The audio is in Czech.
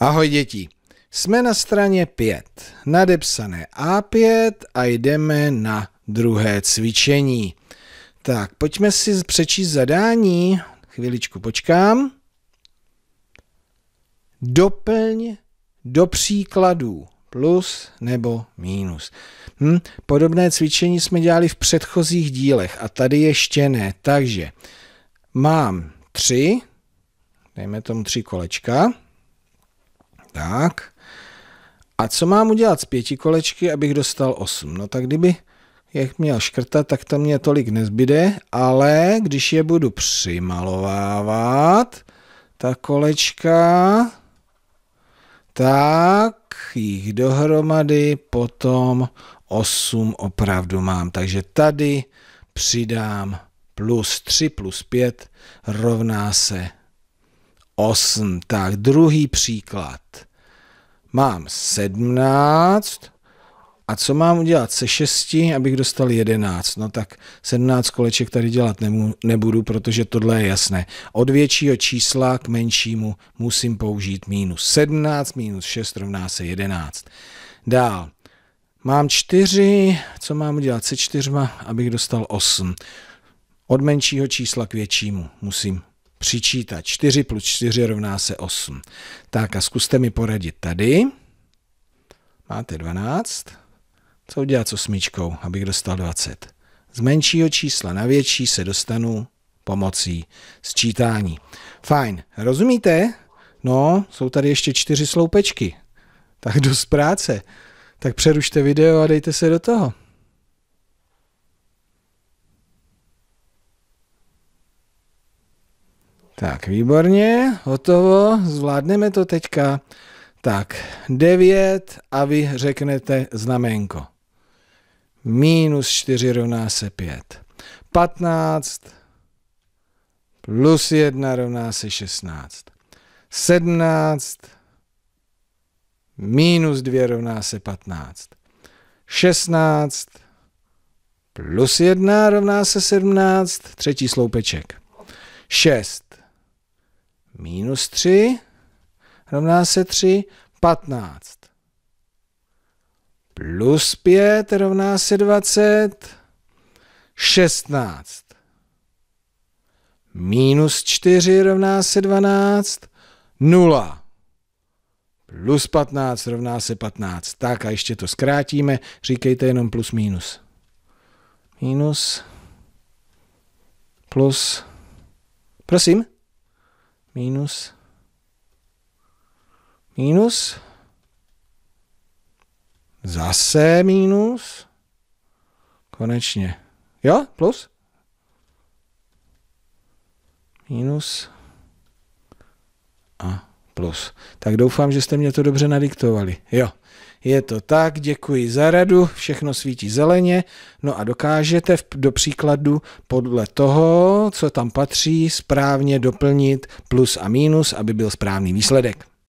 Ahoj děti, jsme na straně 5, nadepsané A5 a jdeme na druhé cvičení. Tak, pojďme si přečíst zadání, chviličku počkám. Doplň do příkladů plus nebo mínus. Hm? Podobné cvičení jsme dělali v předchozích dílech a tady ještě ne. Takže mám tři, dejme tomu tři kolečka, tak. A co mám udělat z pěti kolečky, abych dostal osm? No tak kdyby jak měl škrtat, tak to mě tolik nezbyde, ale když je budu přimalovávat, ta kolečka, tak jich dohromady potom 8 opravdu mám. Takže tady přidám plus 3 plus 5 rovná se 8. Tak druhý příklad mám 17 a co mám udělat se 6, abych dostal 11? No tak 17 koleček tady dělat nemu, nebudu, protože tohle je jasné. Od většího čísla k menšímu musím použít minus 17, minus 6 rovná se 11. Dál. Mám 4, co mám udělat se 4, abych dostal 8. Od menšího čísla k většímu musím přičítat 4 plus 4 rovná se 8. Tak a zkuste mi poradit tady. Máte 12. Co udělat s osmičkou, abych dostal 20? Z menšího čísla na větší se dostanu pomocí sčítání. Fajn, rozumíte? No, jsou tady ještě čtyři sloupečky. Tak dost práce. Tak přerušte video a dejte se do toho. Tak, výborně, hotovo, zvládneme to teďka. Tak, 9 a vy řeknete znamenko. Minus 4 rovná se 5. 15 plus 1 rovná se 16. 17 minus 2 rovná se 15. 16 plus 1 rovná se 17, třetí sloupeček. 6 minus 3 rovná se 3, 15. Plus 5 rovná se 20, 16. Minus 4 rovná se 12, 0. Plus 15 rovná se 15. Tak a ještě to zkrátíme, říkejte jenom plus minus. Minus, plus, prosím? minus minus zase minus konečně. Jo? Plus? Minus a plus. Tak doufám, že jste mě to dobře nadiktovali. Jo. Je to tak, děkuji za radu, všechno svítí zeleně, no a dokážete v, do příkladu podle toho, co tam patří, správně doplnit plus a minus, aby byl správný výsledek.